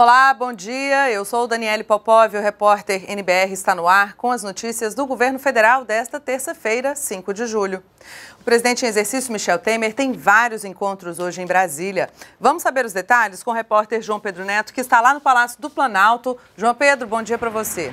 Olá, bom dia. Eu sou Daniele Popov, o repórter NBR está no ar com as notícias do governo federal desta terça-feira, 5 de julho. O presidente em exercício Michel Temer tem vários encontros hoje em Brasília. Vamos saber os detalhes com o repórter João Pedro Neto, que está lá no Palácio do Planalto. João Pedro, bom dia para você.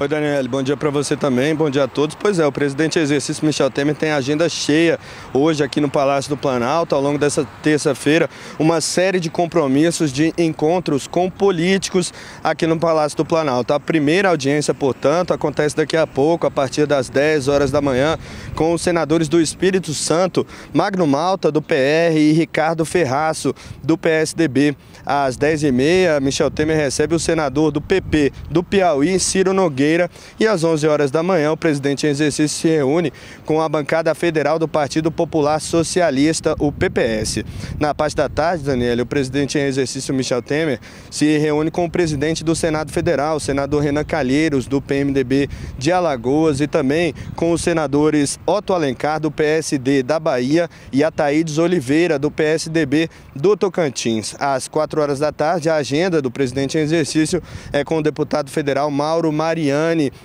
Oi, Daniel, bom dia para você também, bom dia a todos. Pois é, o presidente exercício Michel Temer tem agenda cheia hoje aqui no Palácio do Planalto, ao longo dessa terça-feira, uma série de compromissos de encontros com políticos aqui no Palácio do Planalto. A primeira audiência, portanto, acontece daqui a pouco, a partir das 10 horas da manhã, com os senadores do Espírito Santo, Magno Malta, do PR, e Ricardo Ferraço, do PSDB. Às 10h30, Michel Temer recebe o senador do PP do Piauí, Ciro Nogueira e às 11 horas da manhã o presidente em exercício se reúne com a bancada federal do Partido Popular Socialista, o PPS. Na parte da tarde, Daniel, o presidente em exercício Michel Temer se reúne com o presidente do Senado Federal, o senador Renan Calheiros, do PMDB de Alagoas e também com os senadores Otto Alencar, do PSD da Bahia e Ataídes Oliveira, do PSDB do Tocantins. Às 4 horas da tarde, a agenda do presidente em exercício é com o deputado federal Mauro Mariano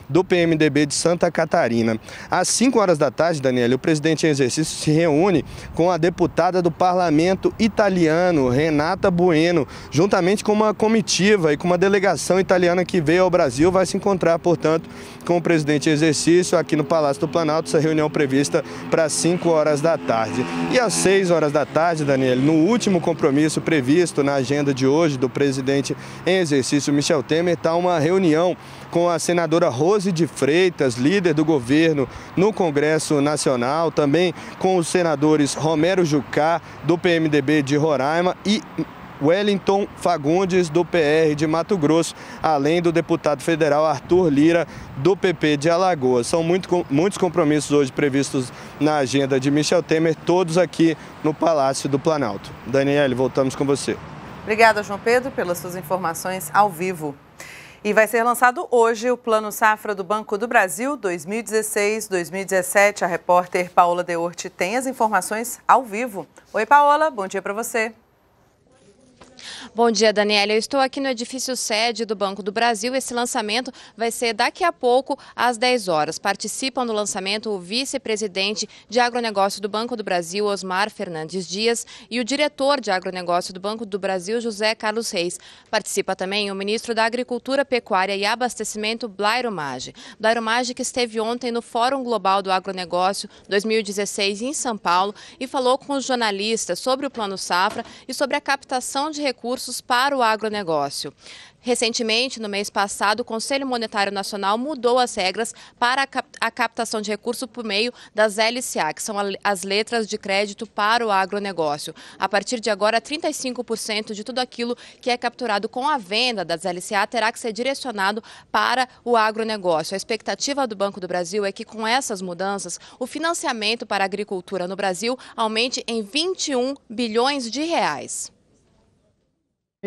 do PMDB de Santa Catarina. Às 5 horas da tarde, Daniel, o presidente em exercício se reúne com a deputada do parlamento italiano, Renata Bueno, juntamente com uma comitiva e com uma delegação italiana que veio ao Brasil, vai se encontrar, portanto, com o presidente em exercício aqui no Palácio do Planalto, essa reunião prevista para 5 horas da tarde. E às 6 horas da tarde, Daniel, no último compromisso previsto na agenda de hoje do presidente em exercício Michel Temer, está uma reunião com a senadora senadora Rose de Freitas, líder do governo no Congresso Nacional, também com os senadores Romero Jucá, do PMDB de Roraima, e Wellington Fagundes, do PR de Mato Grosso, além do deputado federal Arthur Lira, do PP de Alagoas. São muito, muitos compromissos hoje previstos na agenda de Michel Temer, todos aqui no Palácio do Planalto. Daniele, voltamos com você. Obrigada, João Pedro, pelas suas informações ao vivo. E vai ser lançado hoje o Plano Safra do Banco do Brasil 2016-2017. A repórter Paola Deorte tem as informações ao vivo. Oi, Paola, bom dia para você. Bom dia, Daniela. Eu estou aqui no edifício sede do Banco do Brasil. Esse lançamento vai ser daqui a pouco, às 10 horas. Participam do lançamento o vice-presidente de agronegócio do Banco do Brasil, Osmar Fernandes Dias, e o diretor de agronegócio do Banco do Brasil, José Carlos Reis. Participa também o ministro da Agricultura, Pecuária e Abastecimento, Blairo Maggi. Blairo Maggi que esteve ontem no Fórum Global do Agronegócio 2016 em São Paulo e falou com os jornalistas sobre o Plano Safra e sobre a captação de recursos recursos para o agronegócio. Recentemente, no mês passado, o Conselho Monetário Nacional mudou as regras para a captação de recursos por meio das LCA, que são as letras de crédito para o agronegócio. A partir de agora, 35% de tudo aquilo que é capturado com a venda das LCA terá que ser direcionado para o agronegócio. A expectativa do Banco do Brasil é que, com essas mudanças, o financiamento para a agricultura no Brasil aumente em 21 bilhões de reais.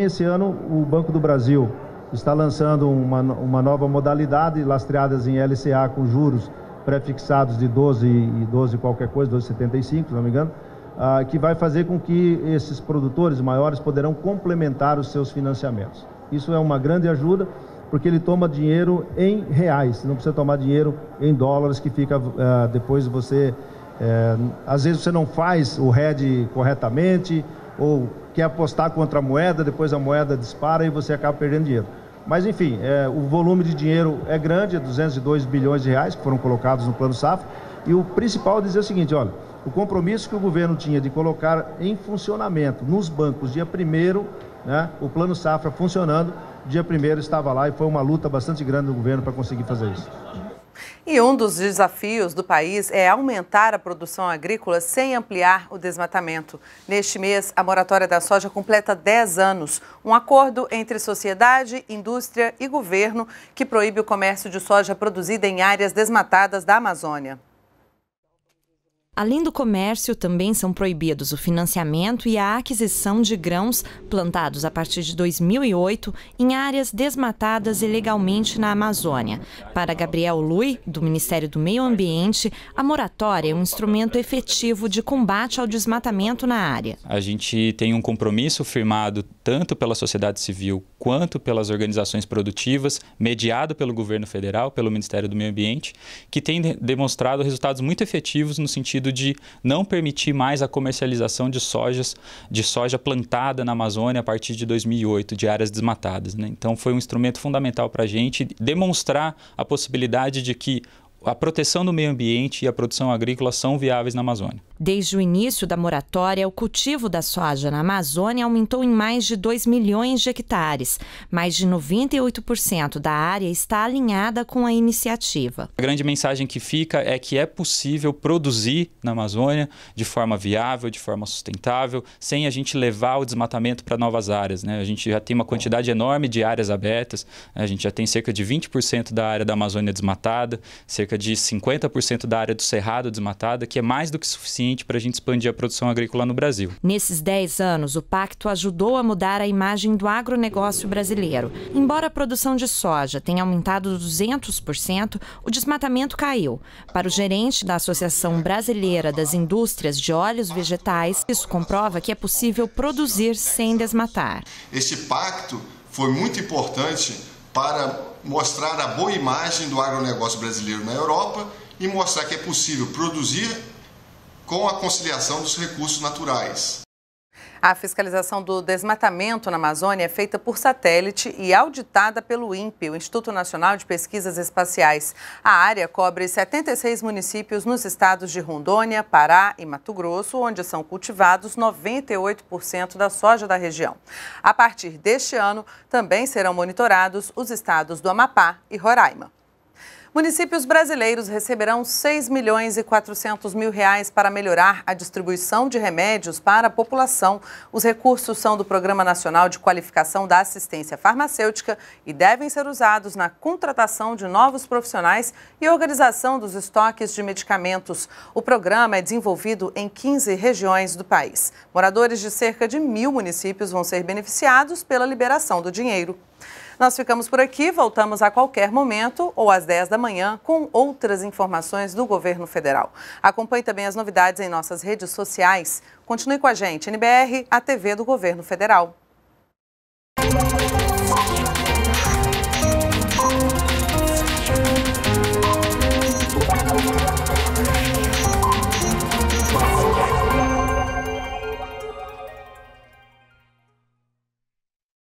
Esse ano, o Banco do Brasil está lançando uma, uma nova modalidade, lastreadas em LCA com juros prefixados de 12 e 12 qualquer coisa, 12,75, se não me engano, ah, que vai fazer com que esses produtores maiores poderão complementar os seus financiamentos. Isso é uma grande ajuda, porque ele toma dinheiro em reais, não precisa tomar dinheiro em dólares, que fica ah, depois você... Eh, às vezes você não faz o RED corretamente, ou quer apostar contra a moeda, depois a moeda dispara e você acaba perdendo dinheiro. Mas enfim, é, o volume de dinheiro é grande, é 202 bilhões de reais que foram colocados no plano safra. E o principal é dizer o seguinte, olha, o compromisso que o governo tinha de colocar em funcionamento nos bancos dia 1 né, o plano safra funcionando, dia 1 estava lá e foi uma luta bastante grande do governo para conseguir fazer isso. E um dos desafios do país é aumentar a produção agrícola sem ampliar o desmatamento. Neste mês, a moratória da soja completa 10 anos. Um acordo entre sociedade, indústria e governo que proíbe o comércio de soja produzida em áreas desmatadas da Amazônia. Além do comércio, também são proibidos o financiamento e a aquisição de grãos plantados a partir de 2008 em áreas desmatadas ilegalmente na Amazônia. Para Gabriel Lui, do Ministério do Meio Ambiente, a moratória é um instrumento efetivo de combate ao desmatamento na área. A gente tem um compromisso firmado tanto pela sociedade civil quanto pelas organizações produtivas, mediado pelo governo federal, pelo Ministério do Meio Ambiente, que tem demonstrado resultados muito efetivos no sentido sentido de não permitir mais a comercialização de sojas, de soja plantada na Amazônia a partir de 2008, de áreas desmatadas. Né? Então foi um instrumento fundamental para a gente demonstrar a possibilidade de que a proteção do meio ambiente e a produção agrícola são viáveis na Amazônia. Desde o início da moratória, o cultivo da soja na Amazônia aumentou em mais de 2 milhões de hectares. Mais de 98% da área está alinhada com a iniciativa. A grande mensagem que fica é que é possível produzir na Amazônia de forma viável, de forma sustentável, sem a gente levar o desmatamento para novas áreas. Né? A gente já tem uma quantidade enorme de áreas abertas, né? a gente já tem cerca de 20% da área da Amazônia desmatada, cerca de 50% da área do Cerrado desmatada, que é mais do que suficiente suficiente para a gente expandir a produção agrícola no Brasil. Nesses 10 anos, o pacto ajudou a mudar a imagem do agronegócio brasileiro. Embora a produção de soja tenha aumentado 200%, o desmatamento caiu. Para o gerente da Associação Brasileira das Indústrias de Óleos Vegetais, isso comprova que é possível produzir sem desmatar. Este pacto foi muito importante para mostrar a boa imagem do agronegócio brasileiro na Europa e mostrar que é possível produzir com a conciliação dos recursos naturais. A fiscalização do desmatamento na Amazônia é feita por satélite e auditada pelo INPE, o Instituto Nacional de Pesquisas Espaciais. A área cobre 76 municípios nos estados de Rondônia, Pará e Mato Grosso, onde são cultivados 98% da soja da região. A partir deste ano, também serão monitorados os estados do Amapá e Roraima. Municípios brasileiros receberão 6 milhões e 400 mil reais para melhorar a distribuição de remédios para a população. Os recursos são do Programa Nacional de Qualificação da Assistência Farmacêutica e devem ser usados na contratação de novos profissionais e organização dos estoques de medicamentos. O programa é desenvolvido em 15 regiões do país. Moradores de cerca de mil municípios vão ser beneficiados pela liberação do dinheiro. Nós ficamos por aqui, voltamos a qualquer momento ou às 10 da manhã com outras informações do governo federal. Acompanhe também as novidades em nossas redes sociais. Continue com a gente, NBR, a TV do Governo Federal.